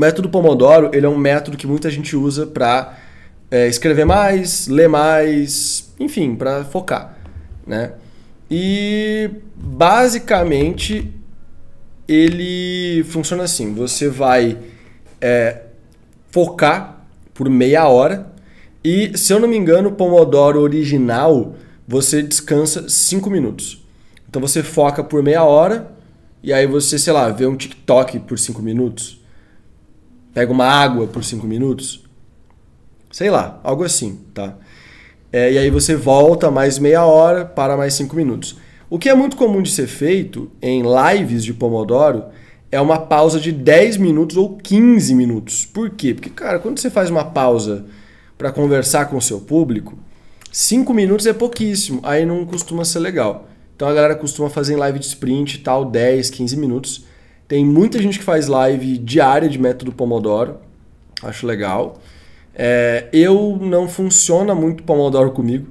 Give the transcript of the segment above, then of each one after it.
O método Pomodoro ele é um método que muita gente usa para é, escrever mais, ler mais, enfim, para focar, né? E basicamente ele funciona assim: você vai é, focar por meia hora e, se eu não me engano, o Pomodoro original você descansa 5 minutos. Então você foca por meia hora e aí você, sei lá, vê um TikTok por 5 minutos pega uma água por cinco minutos. Sei lá, algo assim, tá? É, e aí você volta mais meia hora para mais cinco minutos. O que é muito comum de ser feito em lives de Pomodoro é uma pausa de 10 minutos ou 15 minutos. Por quê? Porque, cara, quando você faz uma pausa para conversar com o seu público, 5 minutos é pouquíssimo, aí não costuma ser legal. Então a galera costuma fazer em live de sprint e tal, 10, 15 minutos. Tem muita gente que faz live diária de método Pomodoro. Acho legal. É, eu não funciona muito Pomodoro comigo.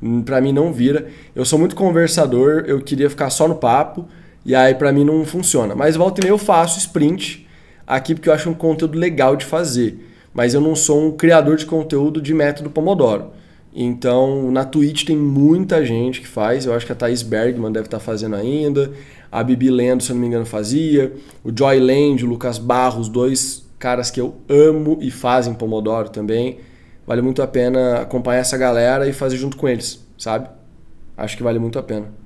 Hum, para mim não vira. Eu sou muito conversador, eu queria ficar só no papo. E aí para mim não funciona. Mas volta e meia eu faço sprint aqui porque eu acho um conteúdo legal de fazer. Mas eu não sou um criador de conteúdo de método Pomodoro. Então, na Twitch tem muita gente que faz. Eu acho que a Thaís Bergman deve estar tá fazendo ainda. A Bibi Lendo, se eu não me engano, fazia. O Joy Land, o Lucas Barros, dois caras que eu amo e fazem Pomodoro também. Vale muito a pena acompanhar essa galera e fazer junto com eles, sabe? Acho que vale muito a pena.